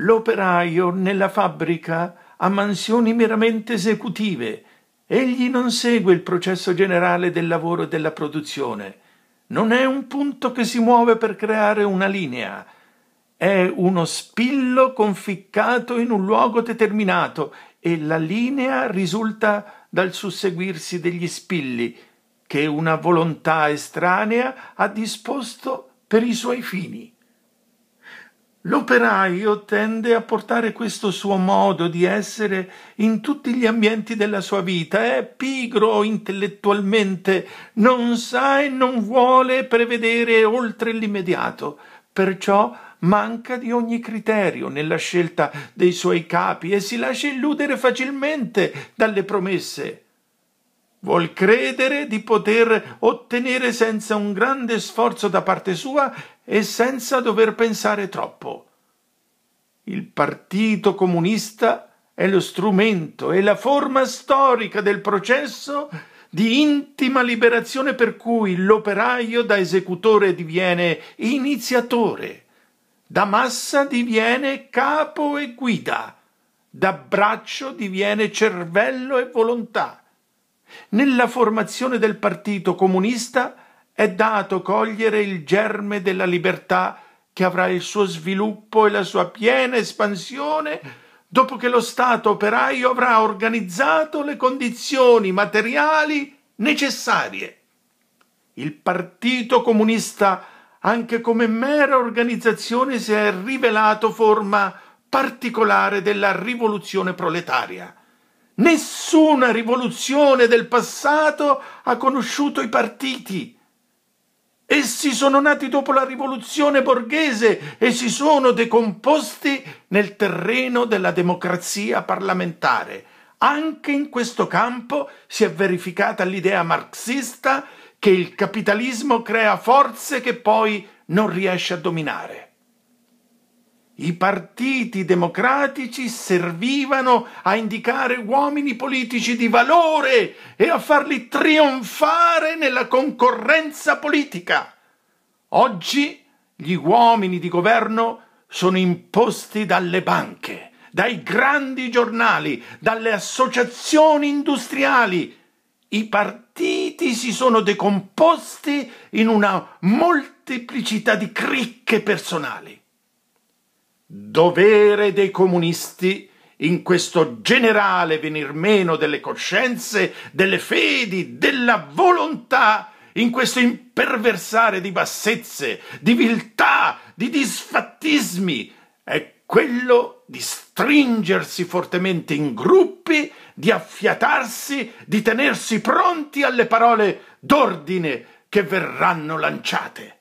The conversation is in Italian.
L'operaio nella fabbrica ha mansioni meramente esecutive. Egli non segue il processo generale del lavoro e della produzione. Non è un punto che si muove per creare una linea. È uno spillo conficcato in un luogo determinato e la linea risulta dal susseguirsi degli spilli che una volontà estranea ha disposto per i suoi fini. L'operaio tende a portare questo suo modo di essere in tutti gli ambienti della sua vita, è pigro intellettualmente, non sa e non vuole prevedere oltre l'immediato, perciò manca di ogni criterio nella scelta dei suoi capi e si lascia illudere facilmente dalle promesse vuol credere di poter ottenere senza un grande sforzo da parte sua e senza dover pensare troppo. Il Partito Comunista è lo strumento e la forma storica del processo di intima liberazione per cui l'operaio da esecutore diviene iniziatore, da massa diviene capo e guida, da braccio diviene cervello e volontà nella formazione del Partito Comunista è dato cogliere il germe della libertà che avrà il suo sviluppo e la sua piena espansione dopo che lo Stato operaio avrà organizzato le condizioni materiali necessarie. Il Partito Comunista, anche come mera organizzazione, si è rivelato forma particolare della rivoluzione proletaria. Nessuna rivoluzione del passato ha conosciuto i partiti. Essi sono nati dopo la rivoluzione borghese e si sono decomposti nel terreno della democrazia parlamentare. Anche in questo campo si è verificata l'idea marxista che il capitalismo crea forze che poi non riesce a dominare. I partiti democratici servivano a indicare uomini politici di valore e a farli trionfare nella concorrenza politica. Oggi gli uomini di governo sono imposti dalle banche, dai grandi giornali, dalle associazioni industriali. I partiti si sono decomposti in una molteplicità di cricche personali. Dovere dei comunisti in questo generale venir meno delle coscienze, delle fedi, della volontà, in questo imperversare di bassezze, di viltà, di disfattismi, è quello di stringersi fortemente in gruppi, di affiatarsi, di tenersi pronti alle parole d'ordine che verranno lanciate.